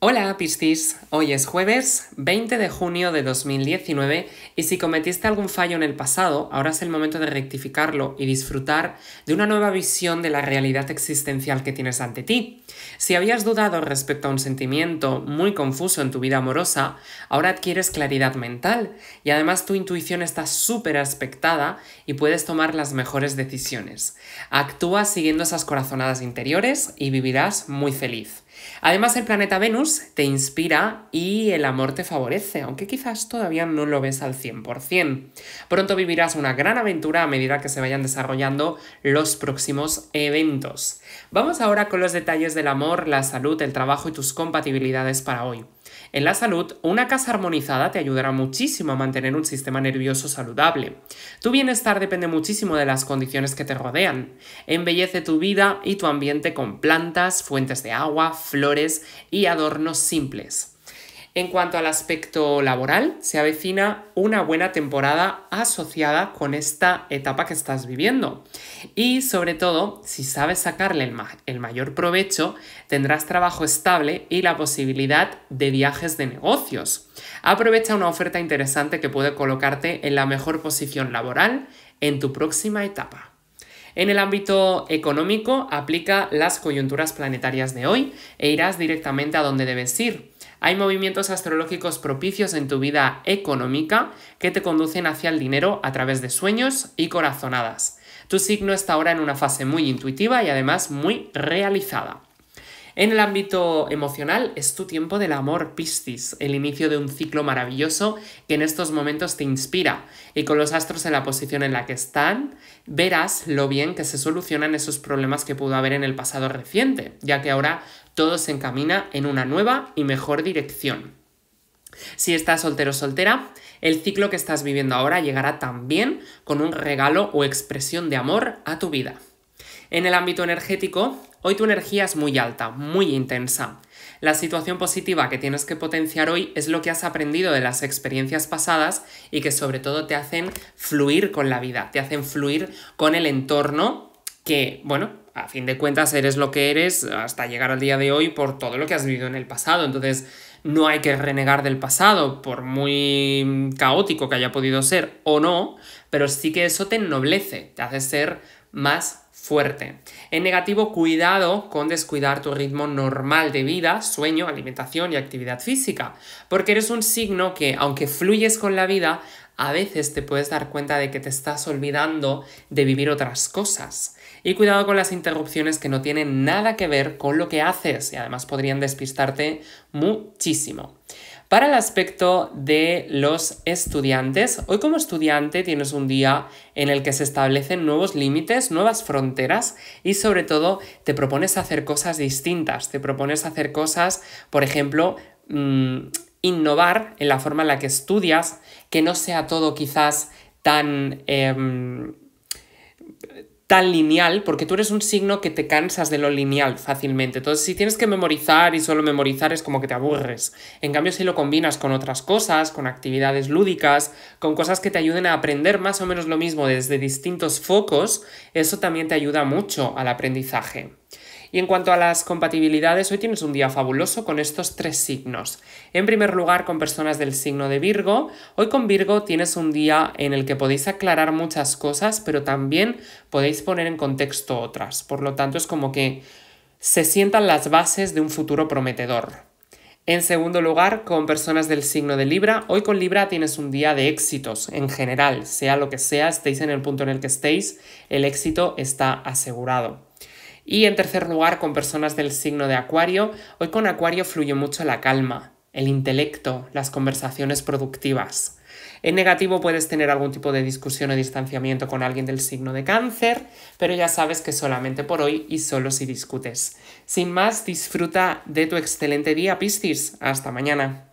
Hola Piscis, hoy es jueves 20 de junio de 2019 y si cometiste algún fallo en el pasado, ahora es el momento de rectificarlo y disfrutar de una nueva visión de la realidad existencial que tienes ante ti. Si habías dudado respecto a un sentimiento muy confuso en tu vida amorosa, ahora adquieres claridad mental y además tu intuición está súper aspectada y puedes tomar las mejores decisiones. Actúa siguiendo esas corazonadas interiores y vivirás muy feliz. Además, el planeta Venus te inspira y el amor te favorece, aunque quizás todavía no lo ves al 100%. Pronto vivirás una gran aventura a medida que se vayan desarrollando los próximos eventos. Vamos ahora con los detalles del amor, la salud, el trabajo y tus compatibilidades para hoy. En la salud, una casa armonizada te ayudará muchísimo a mantener un sistema nervioso saludable. Tu bienestar depende muchísimo de las condiciones que te rodean. Embellece tu vida y tu ambiente con plantas, fuentes de agua, flores y adornos simples. En cuanto al aspecto laboral, se avecina una buena temporada asociada con esta etapa que estás viviendo. Y sobre todo, si sabes sacarle el, mayor provecho, tendrás trabajo estable y la posibilidad de viajes de negocios. Aprovecha una oferta interesante que puede colocarte en la mejor posición laboral en tu próxima etapa. En el ámbito económico, aplica las coyunturas planetarias de hoy e irás directamente a donde debes ir. Hay movimientos astrológicos propicios en tu vida económica que te conducen hacia el dinero a través de sueños y corazonadas. Tu signo está ahora en una fase muy intuitiva y además muy realizada. En el ámbito emocional es tu tiempo del amor, Piscis, el inicio de un ciclo maravilloso que en estos momentos te inspira. Y con los astros en la posición en la que están, verás lo bien que se solucionan esos problemas que pudo haber en el pasado reciente, ya que ahora todo se encamina en una nueva y mejor dirección. Si estás soltero o soltera, el ciclo que estás viviendo ahora llegará también con un regalo o expresión de amor a tu vida. En el ámbito energético, hoy tu energía es muy alta, muy intensa. La situación positiva que tienes que potenciar hoy es lo que has aprendido de las experiencias pasadas y que sobre todo te hacen fluir con la vida, te hacen fluir con el entorno que, bueno, a fin de cuentas eres lo que eres hasta llegar al día de hoy por todo lo que has vivido en el pasado. Entonces no hay que renegar del pasado, por muy caótico que haya podido ser o no, pero sí que eso te ennoblece, te hace ser más fuerte. En negativo, cuidado con descuidar tu ritmo normal de vida, sueño, alimentación y actividad física, porque eres un signo que, aunque fluyes con la vida, a veces te puedes dar cuenta de que te estás olvidando de vivir otras cosas. Y cuidado con las interrupciones que no tienen nada que ver con lo que haces y además podrían despistarte muchísimo. Para el aspecto de los estudiantes, hoy como estudiante tienes un día en el que se establecen nuevos límites, nuevas fronteras y sobre todo te propones hacer cosas distintas, te propones hacer cosas, por ejemplo, mm, innovar en la forma en la que estudias, que no sea todo quizás tan... Em, tan lineal, porque tú eres un signo que te cansas de lo lineal fácilmente. Entonces, si tienes que memorizar y solo memorizar es como que te aburres. En cambio, si lo combinas con otras cosas, con actividades lúdicas, con cosas que te ayuden a aprender más o menos lo mismo desde distintos focos, eso también te ayuda mucho al aprendizaje. Y en cuanto a las compatibilidades, hoy tienes un día fabuloso con estos tres signos. En primer lugar, con personas del signo de Virgo. Hoy con Virgo tienes un día en el que podéis aclarar muchas cosas, pero también podéis poner en contexto otras. Por lo tanto, es como que se sientan las bases de un futuro prometedor. En segundo lugar, con personas del signo de Libra, hoy con Libra tienes un día de éxitos en general, sea lo que sea, estéis en el punto en el que estéis, el éxito está asegurado. Y en tercer lugar, con personas del signo de Acuario, hoy con Acuario fluye mucho la calma, el intelecto, las conversaciones productivas. En negativo puedes tener algún tipo de discusión o distanciamiento con alguien del signo de cáncer, pero ya sabes que solamente por hoy y solo si discutes. Sin más, disfruta de tu excelente día, Piscis. Hasta mañana.